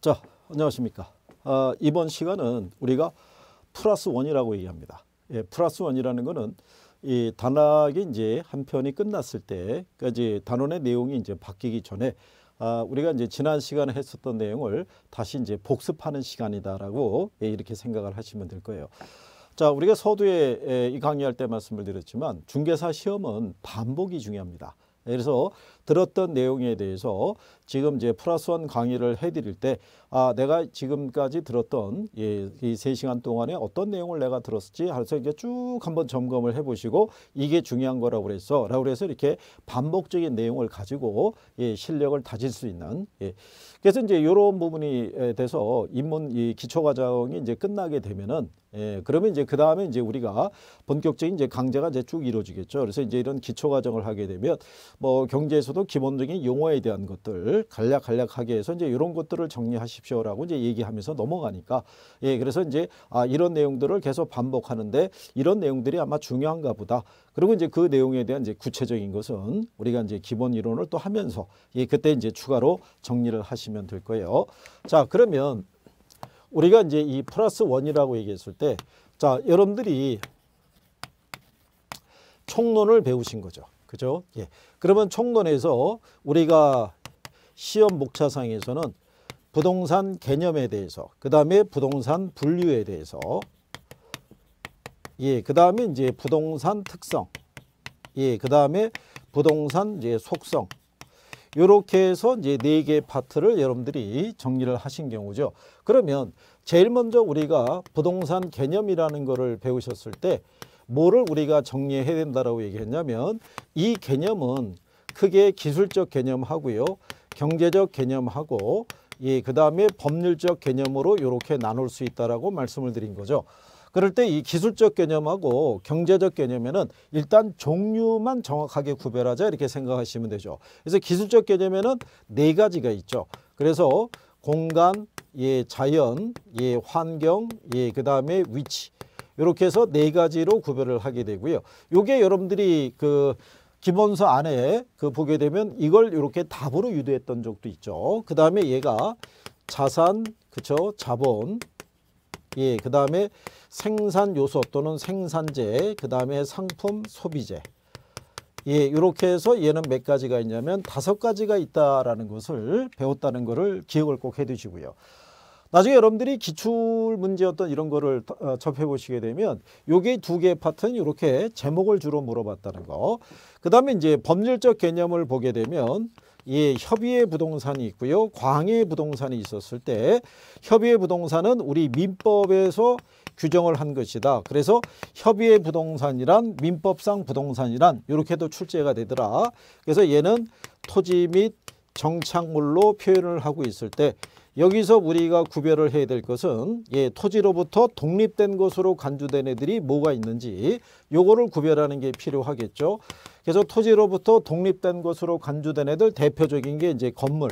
자, 안녕하십니까. 아, 이번 시간은 우리가 플러스 원이라고 얘기합니다. 예, 플러스 원이라는 거는 이 단락이 이제 한 편이 끝났을 때까지 단원의 내용이 이제 바뀌기 전에 아, 우리가 이제 지난 시간에 했었던 내용을 다시 이제 복습하는 시간이다라고 예, 이렇게 생각을 하시면 될 거예요. 자, 우리가 서두에 이 강의할 때 말씀을 드렸지만 중개사 시험은 반복이 중요합니다. 예, 그래서 들었던 내용에 대해서 지금 이제 플러스 원 강의를 해드릴 때 아, 내가 지금까지 들었던 예, 이세 시간 동안에 어떤 내용을 내가 들었을지 해서 이게 쭉 한번 점검을 해보시고 이게 중요한 거라고 그래서 라고 그래서 이렇게 반복적인 내용을 가지고 예, 실력을 다질 수 있는 예. 그래서 이제 이런 부분이 돼서 입문 이 기초 과정이 이제 끝나게 되면은 예, 그러면 이제 그 다음에 이제 우리가 본격적인 이제 강좌가 이제 쭉 이루어지겠죠. 그래서 이제 이런 기초 과정을 하게 되면 뭐 경제에서도 중에도 기본적인 용어에 대한 것들 간략 간략하게 해서 이제 이런 것들을 정리하십시오라고 이제 얘기하면서 넘어가니까 예 그래서 이제 아 이런 내용들을 계속 반복하는데 이런 내용들이 아마 중요한가 보다. 그리고 이제 그 내용에 대한 이제 구체적인 것은 우리가 이제 기본 이론을 또 하면서 예 그때 이제 추가로 정리를 하시면 될 거예요. 자 그러면 우리가 이제 이 플러스 원이라고 얘기했을 때 자 여러분들이 총론을 배우신 거죠. 그죠? 예. 그러면 총론에서 우리가 시험 목차상에서는 부동산 개념에 대해서, 그 다음에 부동산 분류에 대해서, 예, 그 다음에 이제 부동산 특성, 예, 그 다음에 부동산 이제 속성, 이렇게 해서 이제 네개 파트를 여러분들이 정리를 하신 경우죠. 그러면 제일 먼저 우리가 부동산 개념이라는 거를 배우셨을 때 뭐를 우리가 정리해야 된다라고 얘기했냐면 이 개념은 크게 기술적 개념하고요. 경제적 개념하고 예, 그다음에 법률적 개념으로 이렇게 나눌 수 있다라고 말씀을 드린 거죠. 그럴 때 이 기술적 개념하고 경제적 개념에는 일단 종류만 정확하게 구별하자 이렇게 생각하시면 되죠. 그래서 기술적 개념에는 네 가지가 있죠. 그래서 공간, 예, 자연, 예, 환경, 예, 그다음에 위치 이렇게 해서 네 가지로 구별을 하게 되고요. 요게 여러분들이 그 기본서 안에 그 보게 되면 이걸 이렇게 답으로 유도했던 적도 있죠. 그 다음에 얘가 자산, 그쵸, 자본, 예, 그 다음에 생산 요소 또는 생산재, 그 다음에 상품 소비재. 예, 이렇게 해서 얘는 몇 가지가 있냐면 다섯 가지가 있다라는 것을 배웠다는 것을 기억을 꼭 해두시고요. 나중에 여러분들이 기출 문제 어떤 이런 거를 어, 접해 보시게 되면 요게 두 개의 파트는 이렇게 제목을 주로 물어봤다는 거. 그다음에 이제 법률적 개념을 보게 되면 예, 협의의 부동산이 있고요. 광의 부동산이 있었을 때 협의의 부동산은 우리 민법에서 규정을 한 것이다. 그래서 협의의 부동산이란 민법상 부동산이란 이렇게도 출제가 되더라. 그래서 얘는 토지 및 정착물로 표현을 하고 있을 때 여기서 우리가 구별을 해야 될 것은 예, 토지로부터 독립된 것으로 간주된 애들이 뭐가 있는지 요거를 구별하는 게 필요하겠죠. 그래서 토지로부터 독립된 것으로 간주된 애들 대표적인 게 이제 건물.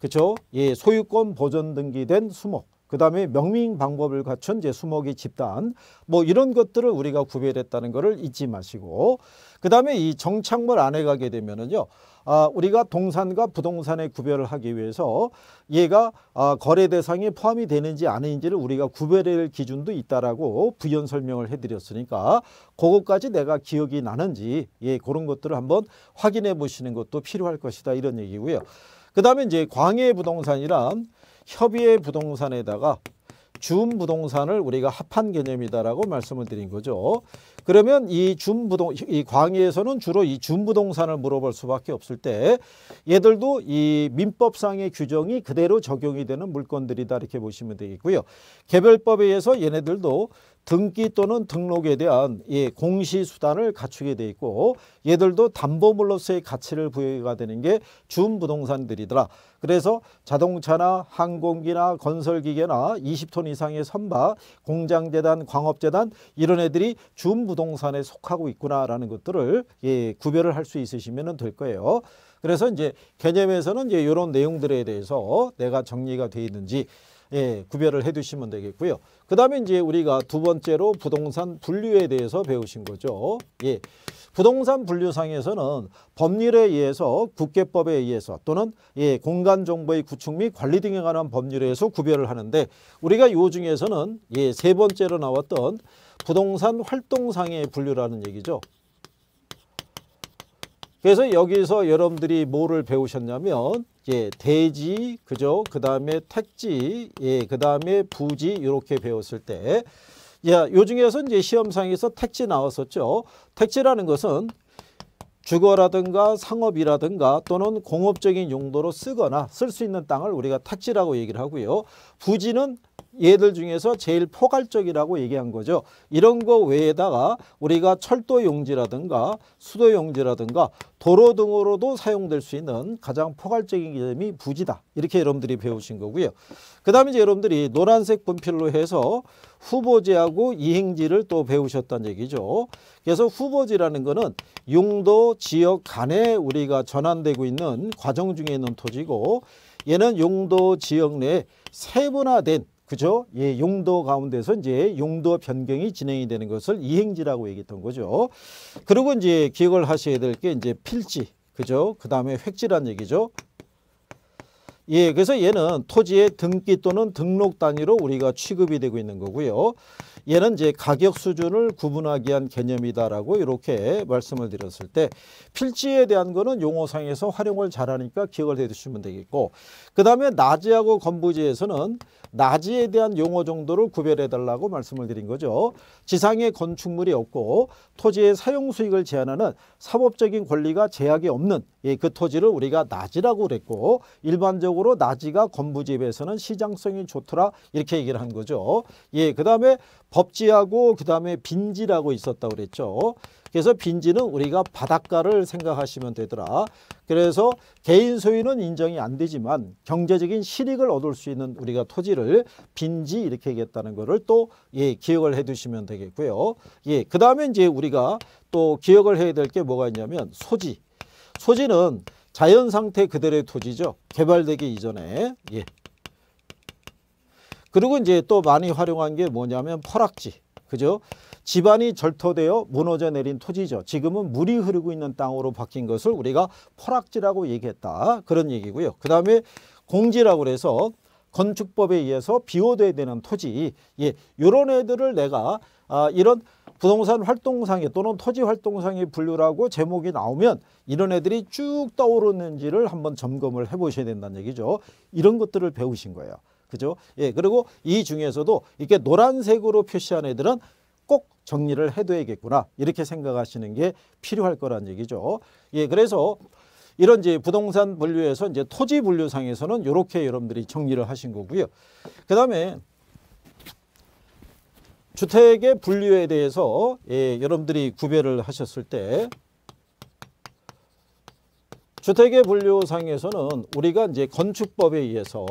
그렇죠? 예, 소유권 보존 등기된 수목. 그 다음에 명민 방법을 갖춘 이제 수목의 집단 뭐 이런 것들을 우리가 구별했다는 것을 잊지 마시고 그 다음에 이 정착물 안에 가게 되면은요 아, 우리가 동산과 부동산의 구별을 하기 위해서 얘가 아, 거래 대상에 포함이 되는지 아닌지를 우리가 구별할 기준도 있다라고 부연 설명을 해드렸으니까 그것까지 내가 기억이 나는지 예, 그런 것들을 한번 확인해 보시는 것도 필요할 것이다 이런 얘기고요. 그 다음에 이제 광해 부동산이란 협의의 부동산에다가 준 부동산을 우리가 합한 개념이다라고 말씀을 드린 거죠. 그러면 이 준부동 이 광의에서는 주로 이 준부동산을 물어볼 수밖에 없을 때 얘들도 이 민법상의 규정이 그대로 적용이 되는 물건들이다 이렇게 보시면 되겠고요. 개별법에 의해서 얘네들도 등기 또는 등록에 대한 예, 공시 수단을 갖추게 돼 있고 얘들도 담보물로서의 가치를 부여가 되는 게 준부동산들이더라. 그래서 자동차나 항공기나 건설기계나 20톤 이상의 선박, 공장재단, 광업재단 이런 애들이 준부동산에 속하고 있구나라는 것들을 예, 구별을 할 수 있으시면 될 거예요. 그래서 이제 개념에서는 이제 이런 내용들에 대해서 내가 정리가 돼 있는지 예, 구별을 해 두시면 되겠고요. 그 다음에 이제 우리가 두 번째로 부동산 분류에 대해서 배우신 거죠. 예. 부동산 분류상에서는 법률에 의해서 국계법에 의해서 또는 예, 공간정보의 구축 및 관리 등에 관한 법률에 서 구별을 하는데 우리가 요 중에서는 예, 세 번째로 나왔던 부동산 활동상의 분류라는 얘기죠. 그래서 여기서 여러분들이 뭐를 배우셨냐면 예, 대지, 그죠? 그 다음에 택지, 예, 그 다음에 부지 이렇게 배웠을 때, 예, 요 중에서 이제 시험상에서 택지 나왔었죠. 택지라는 것은 주거라든가 상업이라든가 또는 공업적인 용도로 쓰거나 쓸 수 있는 땅을 우리가 택지라고 얘기를 하고요. 부지는 얘들 중에서 제일 포괄적이라고 얘기한 거죠. 이런 거 외에다가 우리가 철도 용지라든가 수도 용지라든가 도로 등으로도 사용될 수 있는 가장 포괄적인 개념이 부지다. 이렇게 여러분들이 배우신 거고요. 그 다음에 이제 여러분들이 노란색 분필로 해서 후보지하고 이행지를 또 배우셨다는 얘기죠. 그래서 후보지라는 거는 용도 지역 간에 우리가 전환되고 있는 과정 중에 있는 토지고 얘는 용도 지역 내에 세분화된 그죠? 예, 용도 가운데서 이제 용도 변경이 진행이 되는 것을 이행지라고 얘기했던 거죠. 그리고 이제 기억을 하셔야 될 게 이제 필지, 그죠? 그 다음에 획지란 얘기죠. 예, 그래서 얘는 토지의 등기 또는 등록 단위로 우리가 취급이 되고 있는 거고요. 얘는 이제 가격 수준을 구분하기 위한 개념이다라고 이렇게 말씀을 드렸을 때 필지에 대한 거는 용어상에서 활용을 잘하니까 기억을 해두시면 되겠고 그 다음에 낮이하고 건부지에서는 나지에 대한 용어 정도를 구별해달라고 말씀을 드린 거죠. 지상에 건축물이 없고 토지의 사용 수익을 제한하는 사법적인 권리가 제약이 없는 예, 그 토지를 우리가 나지라고 그랬고 일반적으로 나지가 건부지에서는 시장성이 좋더라 이렇게 얘기를 한 거죠. 예, 그 다음에 법지하고 그 다음에 빈지라고 있었다고 그랬죠. 그래서 빈지는 우리가 바닷가를 생각하시면 되더라. 그래서 개인 소유는 인정이 안 되지만 경제적인 실익을 얻을 수 있는 우리가 토지를 빈지 이렇게 얘기했다는 것을 또 예, 기억을 해 두시면 되겠고요. 예, 그다음에 이제 우리가 또 기억을 해야 될 게 뭐가 있냐면 소지. 소지는 자연 상태 그대로의 토지죠. 개발되기 이전에. 예. 그리고 이제 또 많이 활용한 게 뭐냐면 퍼락지. 그죠? 집안이 절토되어 무너져 내린 토지죠. 지금은 물이 흐르고 있는 땅으로 바뀐 것을 우리가 포락지라고 얘기했다. 그런 얘기고요. 그 다음에 공지라고 그래서 건축법에 의해서 비워돼야 되는 토지 예, 이런 애들을 내가 아, 이런 부동산 활동상에 또는 토지 활동상의 분류라고 제목이 나오면 이런 애들이 쭉 떠오르는지를 한번 점검을 해보셔야 된다는 얘기죠. 이런 것들을 배우신 거예요. 그죠? 예, 그리고 이 중에서도 이렇게 노란색으로 표시한 애들은 정리를 해둬야겠구나 이렇게 생각하시는 게 필요할 거란 얘기죠. 예, 그래서 이런 이제 부동산 분류에서 이제 토지 분류상에서는 이렇게 여러분들이 정리를 하신 거고요. 그 다음에 주택의 분류에 대해서 예, 여러분들이 구별을 하셨을 때 주택의 분류상에서는 우리가 이제 건축법에 의해서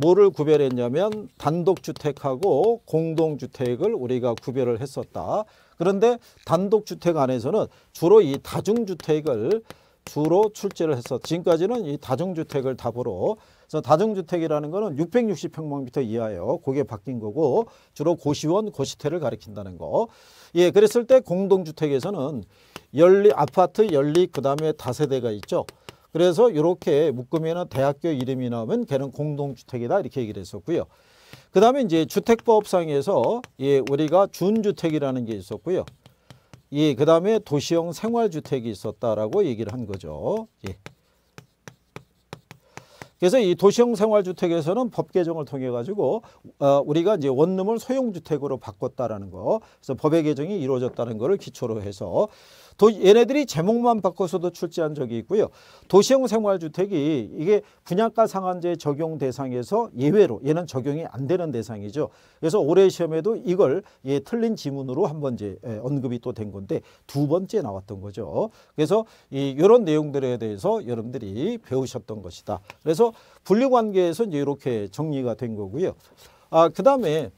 뭐를 구별했냐면 단독주택하고 공동주택을 우리가 구별을 했었다. 그런데 단독주택 안에서는 주로 이 다중주택을 주로 출제를 해서 지금까지는 이 다중주택을 답으로 그래서 다중주택이라는 거는 660평방미터 이하예요. 그게 바뀐 거고 주로 고시원, 고시태를 가리킨다는 거. 예, 그랬을 때 공동주택에서는 연립 아파트 연립 그다음에 다세대가 있죠. 그래서 이렇게 묶으면 대학교 이름이 나오면 걔는 공동주택이다 이렇게 얘기를 했었고요. 그 다음에 이제 주택법상에서 예, 우리가 준주택이라는 게 있었고요. 예, 그 다음에 도시형 생활주택이 있었다라고 얘기를 한 거죠. 예. 그래서 이 도시형 생활주택에서는 법 개정을 통해 가지고 어, 우리가 이제 원룸을 소형주택으로 바꿨다라는 거, 그래서 법의 개정이 이루어졌다는 것을 기초로 해서 도, 얘네들이 제목만 바꿔서도 출제한 적이 있고요. 도시형 생활주택이 이게 분양가 상한제 적용 대상에서 예외로 얘는 적용이 안 되는 대상이죠. 그래서 올해 시험에도 이걸 예, 틀린 지문으로 한번 이제 예, 언급이 또 된 건데 두 번째 나왔던 거죠. 그래서 이, 이런 내용들에 대해서 여러분들이 배우셨던 것이다. 그래서 분류관계에서 이렇게 정리가 된 거고요. 아, 그 다음에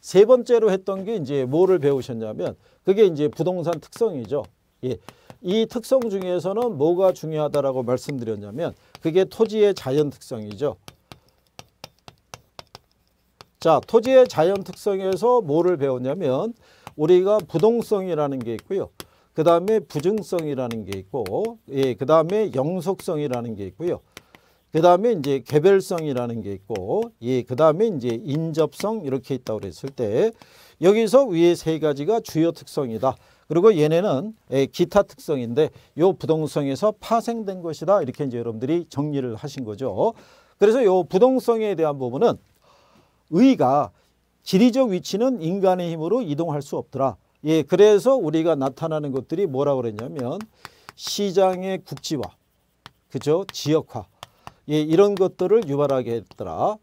세 번째로 했던 게 이제 뭐를 배우셨냐면 그게 이제 부동산 특성이죠. 예. 이 특성 중에서는 뭐가 중요하다라고 말씀드렸냐면 그게 토지의 자연 특성이죠. 자, 토지의 자연 특성에서 뭐를 배웠냐면 우리가 부동성이라는 게 있고요. 그 다음에 부증성이라는 게 있고, 예, 그 다음에 영속성이라는 게 있고요. 그 다음에 이제 개별성이라는 게 있고, 예, 그 다음에 이제 인접성 이렇게 있다고 그랬을 때, 여기서 위에 세 가지가 주요 특성이다. 그리고 얘네는 예, 기타 특성인데 요 부동성에서 파생된 것이다. 이렇게 이제 여러분들이 정리를 하신 거죠. 그래서 요 부동성에 대한 부분은 의가 지리적 위치는 인간의 힘으로 이동할 수 없더라. 예, 그래서 우리가 나타나는 것들이 뭐라고 그랬냐면 시장의 국지화, 그죠? 지역화, 예, 이런 것들을 유발하게 했더라.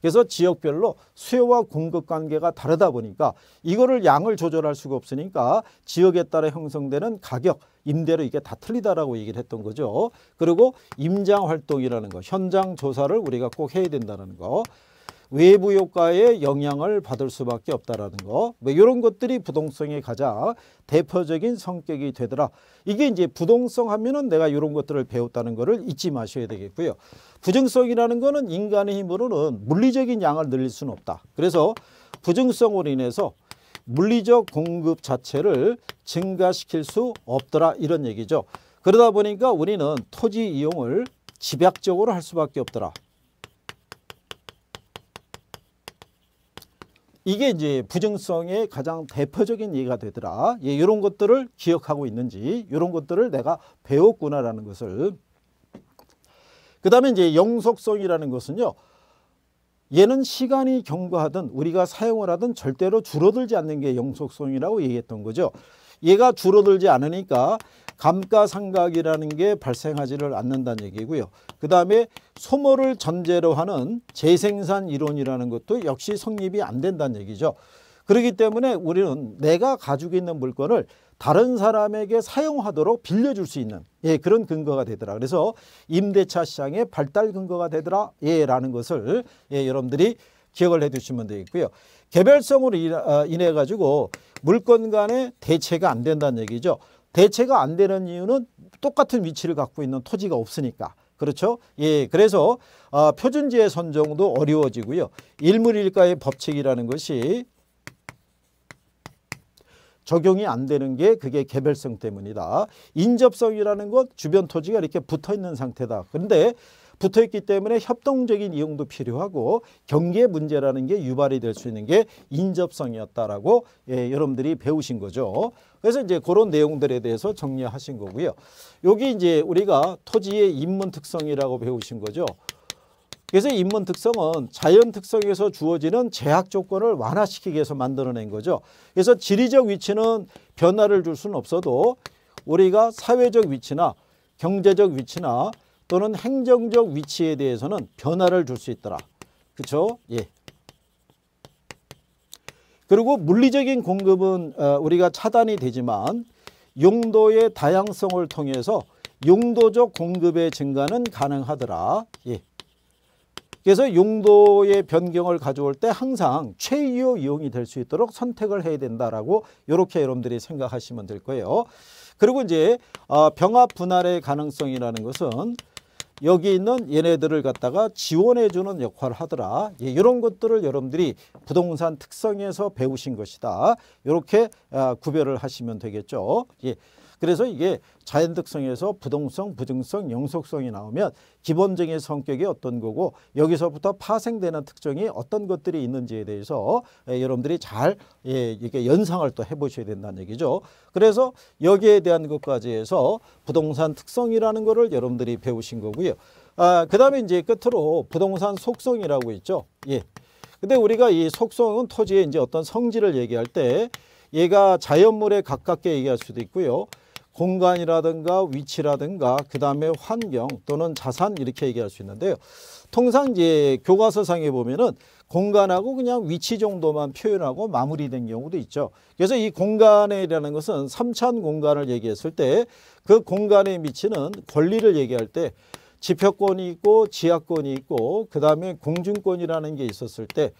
그래서 지역별로 수요와 공급 관계가 다르다 보니까 이거를 양을 조절할 수가 없으니까 지역에 따라 형성되는 가격, 임대로 이게 다 틀리다라고 얘기를 했던 거죠. 그리고 임장 활동이라는 거, 현장 조사를 우리가 꼭 해야 된다는 거. 외부 효과에 영향을 받을 수밖에 없다라는 거. 뭐 이런 것들이 부동성의 가장 대표적인 성격이 되더라. 이게 이제 부동성 하면은 내가 이런 것들을 배웠다는 거를 잊지 마셔야 되겠고요. 부정성이라는 거는 인간의 힘으로는 물리적인 양을 늘릴 수는 없다. 그래서 부정성으로 인해서 물리적 공급 자체를 증가시킬 수 없더라 이런 얘기죠. 그러다 보니까 우리는 토지 이용을 집약적으로 할 수밖에 없더라. 이게 이제 부정성의 가장 대표적인 예가 되더라. 예, 이런 것들을 기억하고 있는지 이런 것들을 내가 배웠구나라는 것을 그 다음에 이제 영속성이라는 것은요. 얘는 시간이 경과하든 우리가 사용을 하든 절대로 줄어들지 않는 게 영속성이라고 얘기했던 거죠. 얘가 줄어들지 않으니까 감가상각이라는 게 발생하지를 않는다는 얘기고요. 그 다음에 소모를 전제로 하는 재생산 이론이라는 것도 역시 성립이 안 된다는 얘기죠. 그렇기 때문에 우리는 내가 가지고 있는 물건을 다른 사람에게 사용하도록 빌려줄 수 있는 예, 그런 근거가 되더라. 그래서 임대차 시장의 발달 근거가 되더라. 예, 라는 것을 예, 여러분들이 기억을 해 두시면 되겠고요. 개별성으로 어, 인해 가지고 물건 간의 대체가 안 된다는 얘기죠. 대체가 안 되는 이유는 똑같은 위치를 갖고 있는 토지가 없으니까. 그렇죠? 예, 그래서 어, 표준지의 선정도 어려워지고요. 일물일가의 법칙이라는 것이 적용이 안 되는 게 그게 개별성 때문이다. 인접성이라는 건 주변 토지가 이렇게 붙어 있는 상태다. 그런데 붙어 있기 때문에 협동적인 이용도 필요하고 경계 문제라는 게 유발이 될 수 있는 게 인접성이었다라고 예, 여러분들이 배우신 거죠. 그래서 이제 그런 내용들에 대해서 정리하신 거고요. 여기 이제 우리가 토지의 입문 특성이라고 배우신 거죠. 그래서 입문 특성은 자연 특성에서 주어지는 제약 조건을 완화시키기 위해서 만들어낸 거죠. 그래서 지리적 위치는 변화를 줄 수는 없어도 우리가 사회적 위치나 경제적 위치나 또는 행정적 위치에 대해서는 변화를 줄 수 있더라. 그렇죠? 예. 그리고 물리적인 공급은 어, 우리가 차단이 되지만 용도의 다양성을 통해서 용도적 공급의 증가는 가능하더라. 예. 그래서 용도의 변경을 가져올 때 항상 최유 이용이 될 수 있도록 선택을 해야 된다라고 이렇게 여러분들이 생각하시면 될 거예요. 그리고 이제 어, 병합 분할의 가능성이라는 것은 여기 있는 얘네들을 갖다가 지원해주는 역할을 하더라. 예, 이런 것들을 여러분들이 부동산 특성에서 배우신 것이다. 이렇게 아, 구별을 하시면 되겠죠. 예. 그래서 이게 자연특성에서 부동성, 부증성, 영속성이 나오면 기본적인 성격이 어떤 거고 여기서부터 파생되는 특성이 어떤 것들이 있는지에 대해서 예, 여러분들이 잘 예, 이게 연상을 또 해보셔야 된다는 얘기죠. 그래서 여기에 대한 것까지 해서 부동산 특성이라는 거를 여러분들이 배우신 거고요. 아, 그 다음에 이제 끝으로 부동산 속성이라고 있죠. 예. 근데 우리가 이 속성은 토지의 이제 어떤 성질을 얘기할 때 얘가 자연물에 가깝게 얘기할 수도 있고요. 공간이라든가 위치라든가 그 다음에 환경 또는 자산 이렇게 얘기할 수 있는데요. 통상 이제 교과서상에 보면은 공간하고 그냥 위치 정도만 표현하고 마무리된 경우도 있죠. 그래서 이 공간이라는 것은 삼차 공간을 얘기했을 때 그 공간의 미치는 권리를 얘기할 때 지표권이 있고 지하권이 있고 그 다음에 공중권이라는 게 있었을 때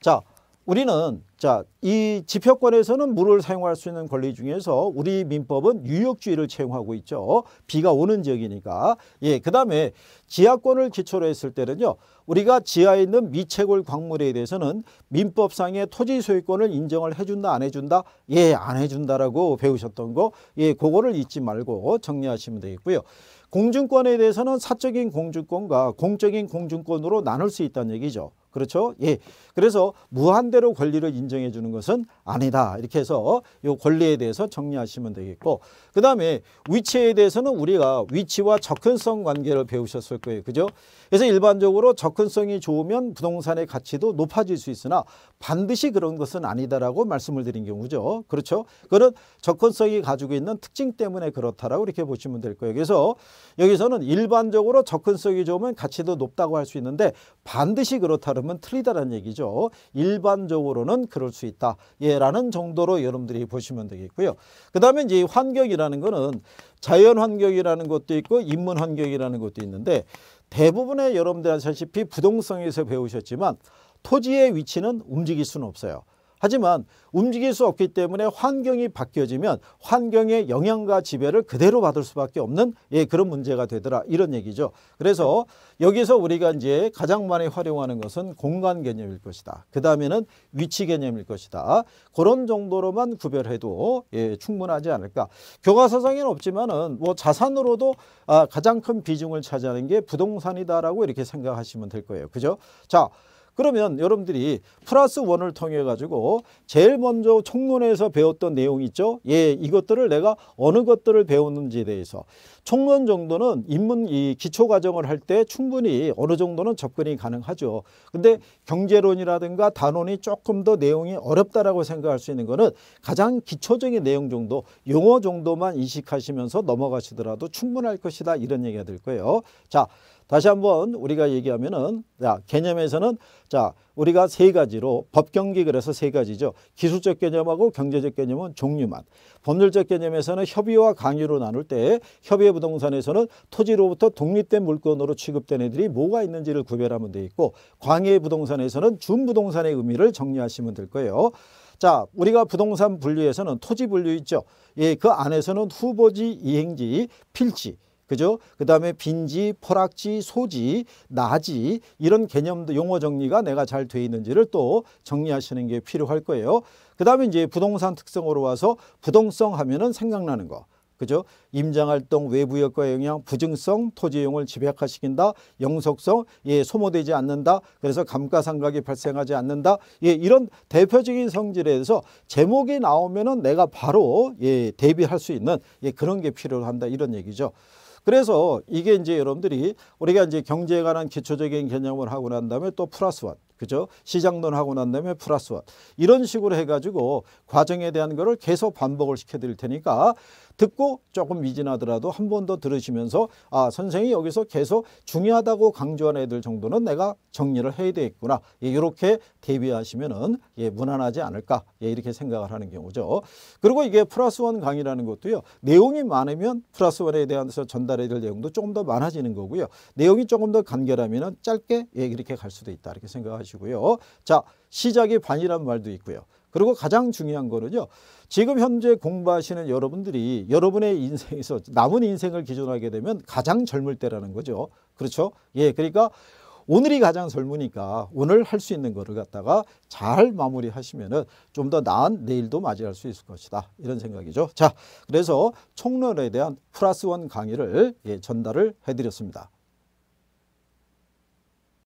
자, 우리는 자, 이 지표권에서는 물을 사용할 수 있는 권리 중에서 우리 민법은 유역주의를 채용하고 있죠. 비가 오는 지역이니까. 예, 그다음에 지하권을 기초로 했을 때는요. 우리가 지하에 있는 미채굴 광물에 대해서는 민법상의 토지 소유권을 인정을 해 준다 안해 준다? 예, 안해 준다라고 배우셨던 거. 예, 그거를 잊지 말고 정리하시면 되겠고요. 공중권에 대해서는 사적인 공중권과 공적인 공중권으로 나눌 수 있다는 얘기죠. 그렇죠? 예. 그래서 무한대로 권리를 인정해 주는 것은 아니다. 이렇게 해서 요 권리에 대해서 정리하시면 되겠고 그다음에 위치에 대해서는 우리가 위치와 접근성 관계를 배우셨을 거예요. 그죠? 그래서 일반적으로 접근성이 좋으면 부동산의 가치도 높아질 수 있으나 반드시 그런 것은 아니다라고 말씀을 드린 경우죠. 그렇죠? 그런 접근성이 가지고 있는 특징 때문에 그렇다라고 이렇게 보시면 될 거예요. 그래서 여기서는 일반적으로 접근성이 좋으면 가치도 높다고 할 수 있는데 반드시 그렇다라고 발음은 틀리다라는 얘기죠. 일반적으로는 그럴 수 있다. 예라는 정도로 여러분들이 보시면 되겠고요. 그 다음에 이제 환경이라는 거는 자연 환경이라는 것도 있고 인문 환경이라는 것도 있는데 대부분의 여러분들 아시다시피 부동성에서 배우셨지만 토지의 위치는 움직일 수는 없어요. 하지만 움직일 수 없기 때문에 환경이 바뀌어지면 환경의 영향과 지배를 그대로 받을 수밖에 없는 예, 그런 문제가 되더라 이런 얘기죠. 그래서 여기서 우리가 이제 가장 많이 활용하는 것은 공간 개념일 것이다. 그 다음에는 위치 개념일 것이다. 그런 정도로만 구별해도 예, 충분하지 않을까. 교과서상에는 없지만은 뭐 자산으로도 아, 가장 큰 비중을 차지하는 게 부동산이다라고 이렇게 생각하시면 될 거예요. 그죠? 자. 그러면 여러분들이 플러스 원을 통해 가지고 제일 먼저 총론에서 배웠던 내용 있죠. 예, 이것들을 내가 어느 것들을 배웠는지에 대해서 총론 정도는 입문 이 기초 과정을 할 때 충분히 어느 정도는 접근이 가능하죠. 근데 경제론이라든가 단원이 조금 더 내용이 어렵다라고 생각할 수 있는 거는 가장 기초적인 내용 정도, 용어 정도만 인식하시면서 넘어가시더라도 충분할 것이다 이런 얘기가 될 거예요. 자, 다시 한번 우리가 얘기하면은 자, 개념에서는 자, 우리가 세 가지로 법경기 그래서 세 가지죠. 기술적 개념하고 경제적 개념은 종류만. 법률적 개념에서는 협의와 강요로 나눌 때 협의의 부동산에서는 토지로부터 독립된 물건으로 취급된 애들이 뭐가 있는지를 구별하면 돼 있고 광해의 부동산에서는 준부동산의 의미를 정리하시면 될 거예요. 자, 우리가 부동산 분류에서는 토지 분류 있죠. 예, 그 안에서는 후보지, 이행지, 필지 그죠? 그 다음에 빈지, 포락지, 소지, 나지 이런 개념도 용어 정리가 내가 잘 돼 있는지를 또 정리하시는 게 필요할 거예요. 그 다음에 이제 부동산 특성으로 와서 부동성 하면은 생각나는 거. 그죠? 임장활동 외부역과 영향, 부증성, 토지용을 집약화시킨다, 영속성, 예, 소모되지 않는다, 그래서 감가상각이 발생하지 않는다, 예, 이런 대표적인 성질에 대해서 제목이 나오면은 내가 바로 예, 대비할 수 있는 예, 그런 게 필요한다, 이런 얘기죠. 그래서 이게 이제 여러분들이 우리가 이제 경제에 관한 기초적인 개념을 하고 난 다음에 또 플러스 원 그죠? 시장론 하고 난 다음에 플러스 원 이런 식으로 해가지고 과정에 대한 거를 계속 반복을 시켜드릴 테니까 듣고 조금 미진하더라도 한 번 더 들으시면서 아 선생이 여기서 계속 중요하다고 강조한 애들 정도는 내가 정리를 해야 되겠구나 예, 이렇게 대비하시면은 예, 무난하지 않을까 예, 이렇게 생각을 하는 경우죠. 그리고 이게 플러스 원 강의라는 것도요 내용이 많으면 플러스 원에 대해서 전달해야 될 내용도 조금 더 많아지는 거고요 내용이 조금 더 간결하면은 짧게 예, 이렇게 갈 수도 있다 이렇게 생각하시고요. 자 시작이 반이란 말도 있고요. 그리고 가장 중요한 거는요. 지금 현재 공부하시는 여러분들이 여러분의 인생에서 남은 인생을 기준으로 하게 되면 가장 젊을 때라는 거죠. 그렇죠? 예, 그러니까 오늘이 가장 젊으니까 오늘 할 수 있는 거를 갖다가 잘 마무리하시면은 좀 더 나은 내일도 맞이할 수 있을 것이다. 이런 생각이죠. 자, 그래서 총론에 대한 플러스 원 강의를 예, 전달을 해드렸습니다.